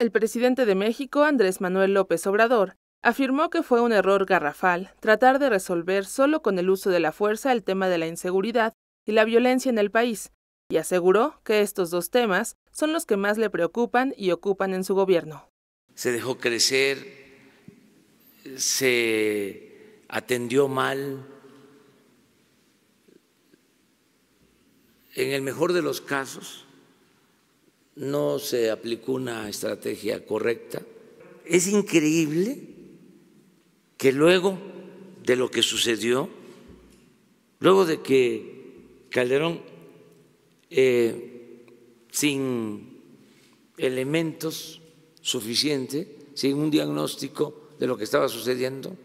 El presidente de México, Andrés Manuel López Obrador, afirmó que fue un error garrafal tratar de resolver solo con el uso de la fuerza el tema de la inseguridad y la violencia en el país, y aseguró que estos dos temas son los que más le preocupan y ocupan en su gobierno. Se dejó crecer, se atendió mal. En el mejor de los casos, no se aplicó una estrategia correcta. Es increíble que luego de lo que sucedió, luego de que Calderón, eh, sin elementos suficientes, sin un diagnóstico de lo que estaba sucediendo,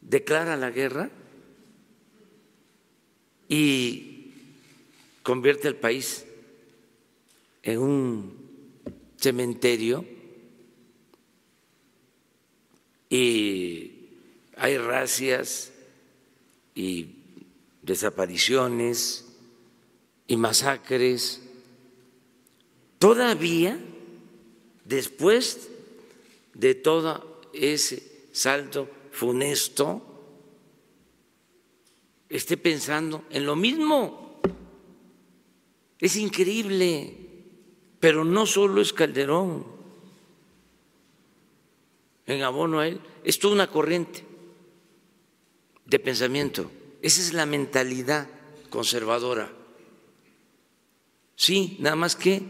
declara la guerra y convierte al país en un cementerio y hay racias y desapariciones y masacres. Todavía, después de todo ese salto funesto, esté pensando en lo mismo. Es increíble. Pero no solo es Calderón en abono a él, es toda una corriente de pensamiento. Esa es la mentalidad conservadora. Sí, nada más que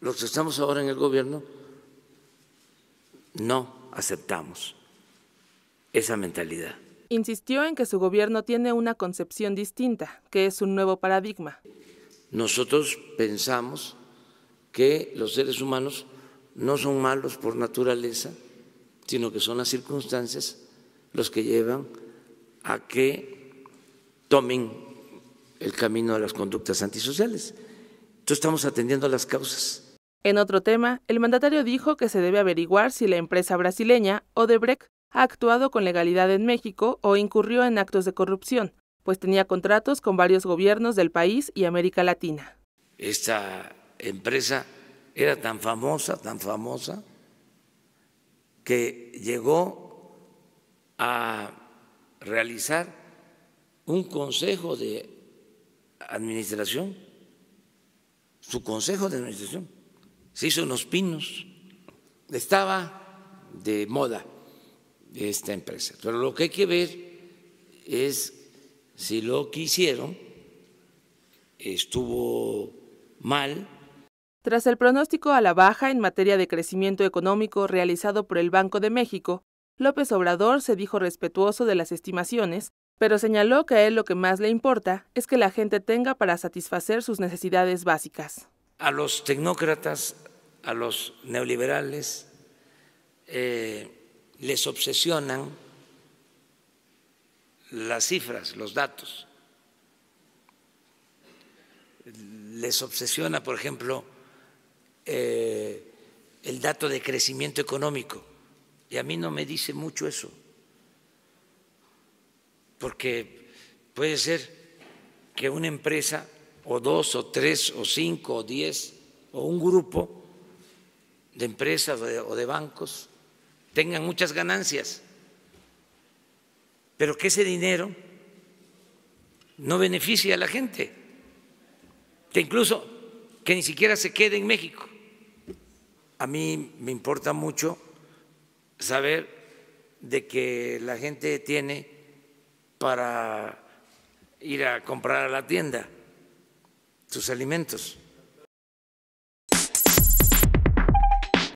los que estamos ahora en el gobierno no aceptamos esa mentalidad. Insistió en que su gobierno tiene una concepción distinta, que es un nuevo paradigma nosotros pensamos que los seres humanos no son malos por naturaleza, sino que son las circunstancias los que llevan a que tomen el camino de las conductas antisociales. Entonces estamos atendiendo a las causas. En otro tema, el mandatario dijo que se debe averiguar si la empresa brasileña Odebrecht ha actuado con legalidad en México o incurrió en actos de corrupción, pues tenía contratos con varios gobiernos del país y América Latina. Esta empresa era tan famosa, tan famosa, que llegó a realizar un consejo de administración, su consejo de administración, se hizo en los pinos, estaba de moda esta empresa, pero lo que hay que ver es si lo quisieron, estuvo mal. Tras el pronóstico a la baja en materia de crecimiento económico realizado por el Banco de México, López Obrador se dijo respetuoso de las estimaciones, pero señaló que a él lo que más le importa es que la gente tenga para satisfacer sus necesidades básicas. A los tecnócratas, a los neoliberales, eh, les obsesionan las cifras, los datos. Les obsesiona, por ejemplo, eh, el dato de crecimiento económico. Y a mí no me dice mucho eso, porque puede ser que una empresa o dos o tres o cinco o diez o un grupo de empresas o de, bancos tengan muchas ganancias pero que ese dinero no beneficie a la gente, que incluso que ni siquiera se quede en México. A mí me importa mucho saber de que la gente tiene para ir a comprar a la tienda sus alimentos.